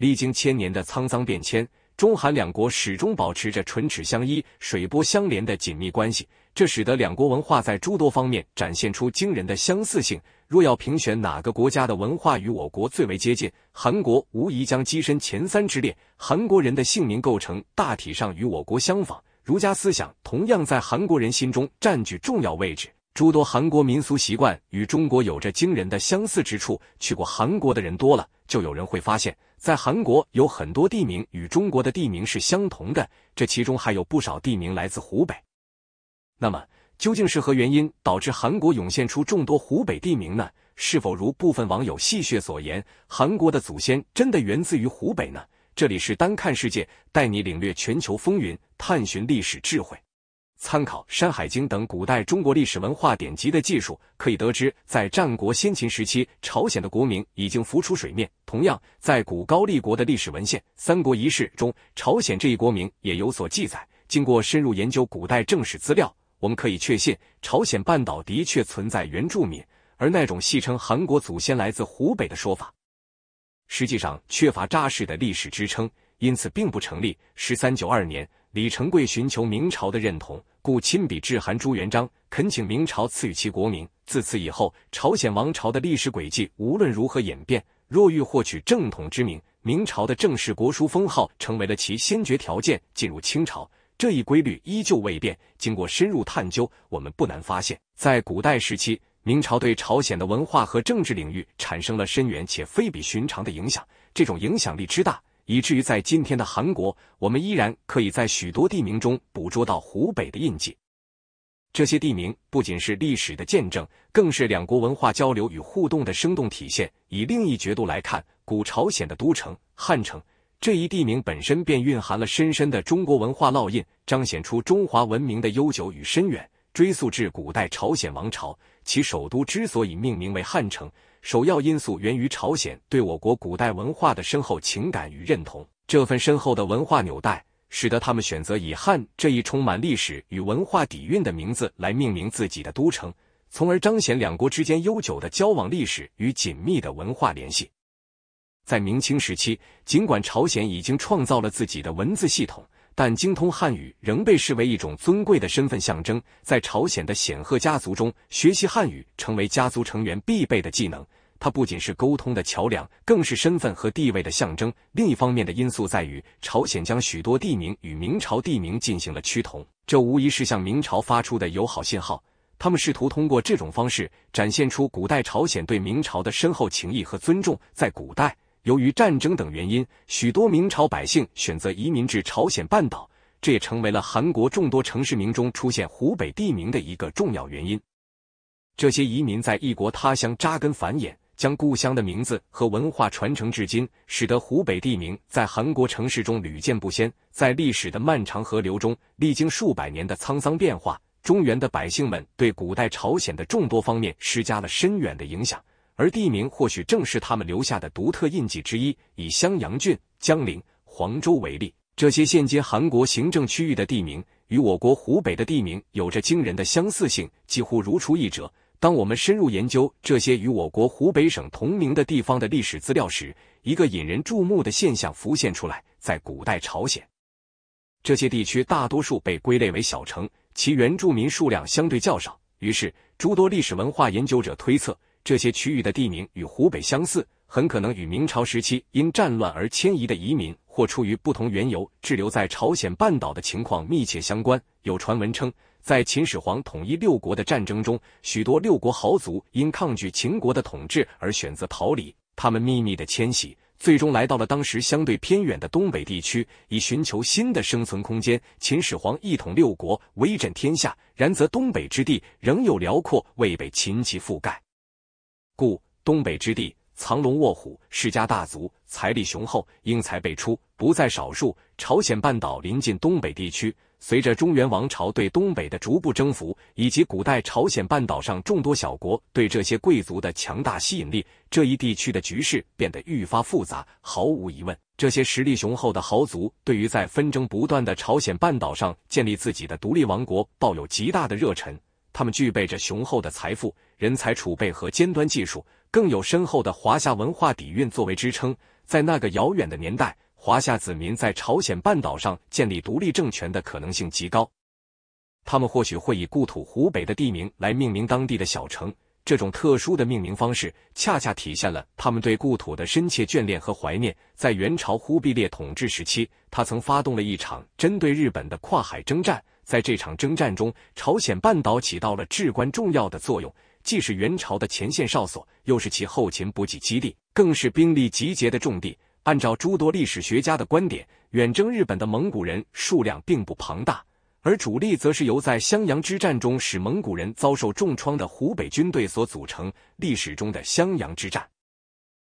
历经千年的沧桑变迁，中韩两国始终保持着唇齿相依、水波相连的紧密关系。这使得两国文化在诸多方面展现出惊人的相似性。若要评选哪个国家的文化与我国最为接近，韩国无疑将跻身前三之列。韩国人的姓名构成大体上与我国相仿，儒家思想同样在韩国人心中占据重要位置。诸多韩国民俗习惯与中国有着惊人的相似之处。去过韩国的人多了，就有人会发现。在韩国有很多地名与中国的地名是相同的，这其中还有不少地名来自湖北。那么，究竟是何原因导致韩国涌现出众多湖北地名呢？是否如部分网友戏谑所言，韩国的祖先真的源自于湖北呢？这里是单看世界，带你领略全球风云，探寻历史智慧。参考《山海经》等古代中国历史文化典籍的技术，可以得知，在战国、先秦时期，朝鲜的国名已经浮出水面。同样，在古高丽国的历史文献《三国遗事》中，朝鲜这一国名也有所记载。经过深入研究古代正史资料，我们可以确信，朝鲜半岛的确存在原住民，而那种戏称韩国祖先来自湖北的说法，实际上缺乏扎实的历史支撑，因此并不成立。十三九二年，李成桂寻求明朝的认同。故亲笔致函朱元璋，恳请明朝赐予其国名。自此以后，朝鲜王朝的历史轨迹无论如何演变，若欲获取正统之名，明朝的正式国书封号成为了其先决条件。进入清朝，这一规律依旧未变。经过深入探究，我们不难发现，在古代时期，明朝对朝鲜的文化和政治领域产生了深远且非比寻常的影响。这种影响力之大。以至于在今天的韩国，我们依然可以在许多地名中捕捉到湖北的印记。这些地名不仅是历史的见证，更是两国文化交流与互动的生动体现。以另一角度来看，古朝鲜的都城汉城这一地名本身便蕴含了深深的中国文化烙印，彰显出中华文明的悠久与深远。追溯至古代朝鲜王朝，其首都之所以命名为汉城。首要因素源于朝鲜对我国古代文化的深厚情感与认同。这份深厚的文化纽带，使得他们选择以“汉”这一充满历史与文化底蕴的名字来命名自己的都城，从而彰显两国之间悠久的交往历史与紧密的文化联系。在明清时期，尽管朝鲜已经创造了自己的文字系统。但精通汉语仍被视为一种尊贵的身份象征，在朝鲜的显赫家族中，学习汉语成为家族成员必备的技能。它不仅是沟通的桥梁，更是身份和地位的象征。另一方面，的因素在于朝鲜将许多地名与明朝地名进行了趋同，这无疑是向明朝发出的友好信号。他们试图通过这种方式展现出古代朝鲜对明朝的深厚情谊和尊重。在古代。由于战争等原因，许多明朝百姓选择移民至朝鲜半岛，这也成为了韩国众多城市名中出现湖北地名的一个重要原因。这些移民在异国他乡扎根繁衍，将故乡的名字和文化传承至今，使得湖北地名在韩国城市中屡见不鲜。在历史的漫长河流中，历经数百年的沧桑变化，中原的百姓们对古代朝鲜的众多方面施加了深远的影响。而地名或许正是他们留下的独特印记之一。以襄阳郡、江陵、黄州为例，这些现今韩国行政区域的地名，与我国湖北的地名有着惊人的相似性，几乎如出一辙。当我们深入研究这些与我国湖北省同名的地方的历史资料时，一个引人注目的现象浮现出来：在古代朝鲜，这些地区大多数被归类为小城，其原住民数量相对较少。于是，诸多历史文化研究者推测。这些区域的地名与湖北相似，很可能与明朝时期因战乱而迁移的移民，或出于不同缘由滞留在朝鲜半岛的情况密切相关。有传闻称，在秦始皇统一六国的战争中，许多六国豪族因抗拒秦国的统治而选择逃离，他们秘密的迁徙，最终来到了当时相对偏远的东北地区，以寻求新的生存空间。秦始皇一统六国，威震天下，然则东北之地仍有辽阔未被秦齐覆盖。故东北之地藏龙卧虎，世家大族财力雄厚，英才辈出不在少数。朝鲜半岛临近东北地区，随着中原王朝对东北的逐步征服，以及古代朝鲜半岛上众多小国对这些贵族的强大吸引力，这一地区的局势变得愈发复杂。毫无疑问，这些实力雄厚的豪族对于在纷争不断的朝鲜半岛上建立自己的独立王国，抱有极大的热忱。他们具备着雄厚的财富、人才储备和尖端技术，更有深厚的华夏文化底蕴作为支撑。在那个遥远的年代，华夏子民在朝鲜半岛上建立独立政权的可能性极高。他们或许会以故土湖北的地名来命名当地的小城，这种特殊的命名方式，恰恰体现了他们对故土的深切眷恋和怀念。在元朝忽必烈统治时期，他曾发动了一场针对日本的跨海征战。在这场征战中，朝鲜半岛起到了至关重要的作用，既是元朝的前线哨所，又是其后勤补给基地，更是兵力集结的重地。按照诸多历史学家的观点，远征日本的蒙古人数量并不庞大，而主力则是由在襄阳之战中使蒙古人遭受重创的湖北军队所组成。历史中的襄阳之战，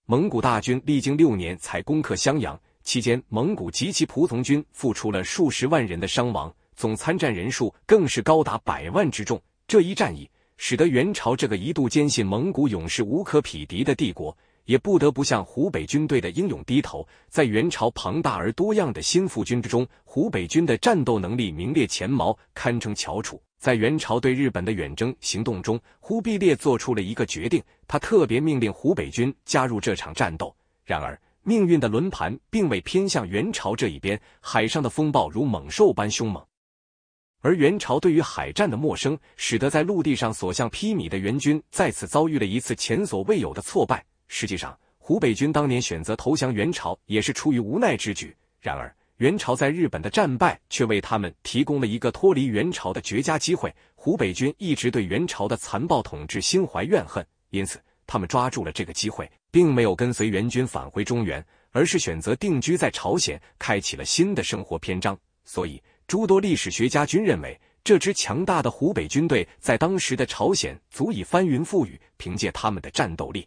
蒙古大军历经六年才攻克襄阳，期间蒙古及其仆从军付出了数十万人的伤亡。总参战人数更是高达百万之众，这一战役使得元朝这个一度坚信蒙古勇士无可匹敌的帝国，也不得不向湖北军队的英勇低头。在元朝庞大而多样的新副军之中，湖北军的战斗能力名列前茅，堪称翘楚。在元朝对日本的远征行动中，忽必烈做出了一个决定，他特别命令湖北军加入这场战斗。然而，命运的轮盘并未偏向元朝这一边，海上的风暴如猛兽般凶猛。而元朝对于海战的陌生，使得在陆地上所向披靡的元军再次遭遇了一次前所未有的挫败。实际上，湖北军当年选择投降元朝，也是出于无奈之举。然而，元朝在日本的战败，却为他们提供了一个脱离元朝的绝佳机会。湖北军一直对元朝的残暴统治心怀怨恨，因此他们抓住了这个机会，并没有跟随元军返回中原，而是选择定居在朝鲜，开启了新的生活篇章。所以。诸多历史学家均认为，这支强大的湖北军队在当时的朝鲜足以翻云覆雨。凭借他们的战斗力，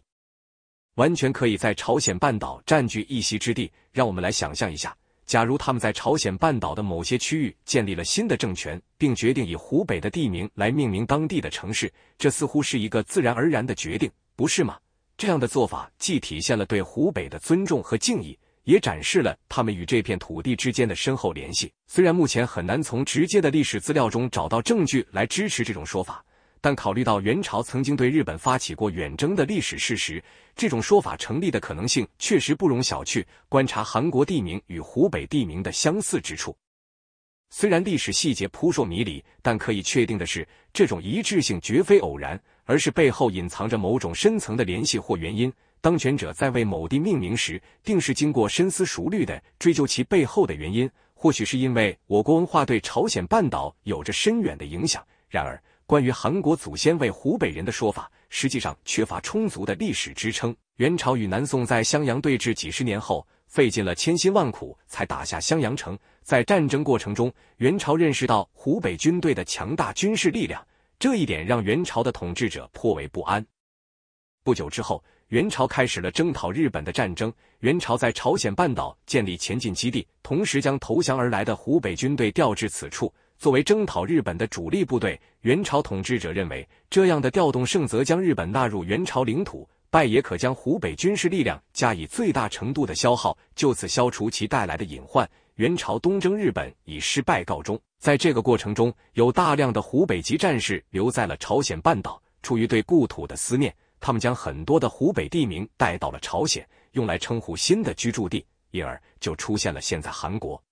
完全可以在朝鲜半岛占据一席之地。让我们来想象一下，假如他们在朝鲜半岛的某些区域建立了新的政权，并决定以湖北的地名来命名当地的城市，这似乎是一个自然而然的决定，不是吗？这样的做法既体现了对湖北的尊重和敬意。也展示了他们与这片土地之间的深厚联系。虽然目前很难从直接的历史资料中找到证据来支持这种说法，但考虑到元朝曾经对日本发起过远征的历史事实，这种说法成立的可能性确实不容小觑。观察韩国地名与湖北地名的相似之处，虽然历史细节扑朔迷离，但可以确定的是，这种一致性绝非偶然，而是背后隐藏着某种深层的联系或原因。当权者在为某地命名时，定是经过深思熟虑的。追究其背后的原因，或许是因为我国文化对朝鲜半岛有着深远的影响。然而，关于韩国祖先为湖北人的说法，实际上缺乏充足的历史支撑。元朝与南宋在襄阳对峙几十年后，费尽了千辛万苦才打下襄阳城。在战争过程中，元朝认识到湖北军队的强大军事力量，这一点让元朝的统治者颇为不安。不久之后。元朝开始了征讨日本的战争。元朝在朝鲜半岛建立前进基地，同时将投降而来的湖北军队调至此处，作为征讨日本的主力部队。元朝统治者认为，这样的调动胜则将日本纳入元朝领土，败也可将湖北军事力量加以最大程度的消耗，就此消除其带来的隐患。元朝东征日本以失败告终。在这个过程中，有大量的湖北籍战士留在了朝鲜半岛，出于对故土的思念。他们将很多的湖北地名带到了朝鲜，用来称呼新的居住地，因而就出现了现在韩国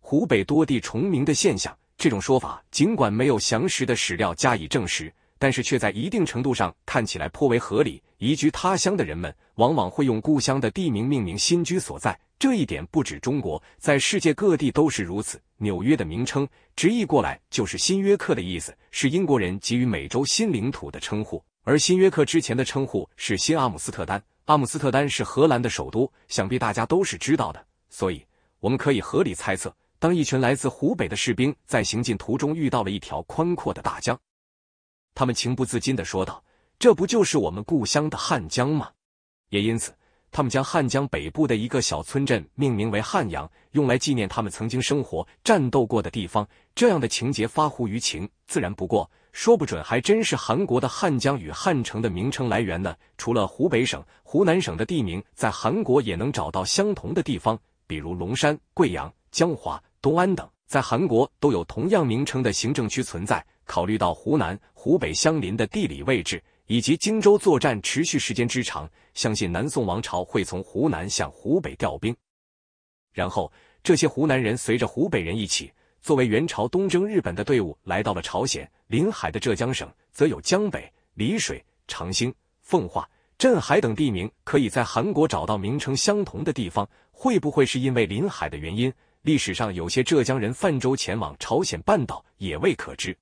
湖北多地重名的现象。这种说法尽管没有详实的史料加以证实，但是却在一定程度上看起来颇为合理。移居他乡的人们往往会用故乡的地名命名新居所在，这一点不止中国，在世界各地都是如此。纽约的名称直译过来就是新约克的意思，是英国人给予美洲新领土的称呼。而新约克之前的称呼是新阿姆斯特丹，阿姆斯特丹是荷兰的首都，想必大家都是知道的。所以，我们可以合理猜测，当一群来自湖北的士兵在行进途中遇到了一条宽阔的大江，他们情不自禁的说道：“这不就是我们故乡的汉江吗？”也因此，他们将汉江北部的一个小村镇命名为汉阳，用来纪念他们曾经生活、战斗过的地方。这样的情节发乎于情，自然不过。说不准还真是韩国的汉江与汉城的名称来源呢。除了湖北省、湖南省的地名，在韩国也能找到相同的地方，比如龙山、贵阳、江华、东安等，在韩国都有同样名称的行政区存在。考虑到湖南、湖北相邻的地理位置，以及荆州作战持续时间之长，相信南宋王朝会从湖南向湖北调兵，然后这些湖南人随着湖北人一起。作为元朝东征日本的队伍来到了朝鲜临海的浙江省，则有江北、丽水、长兴、奉化、镇海等地名，可以在韩国找到名称相同的地方。会不会是因为临海的原因？历史上有些浙江人泛舟前往朝鲜半岛，也未可知。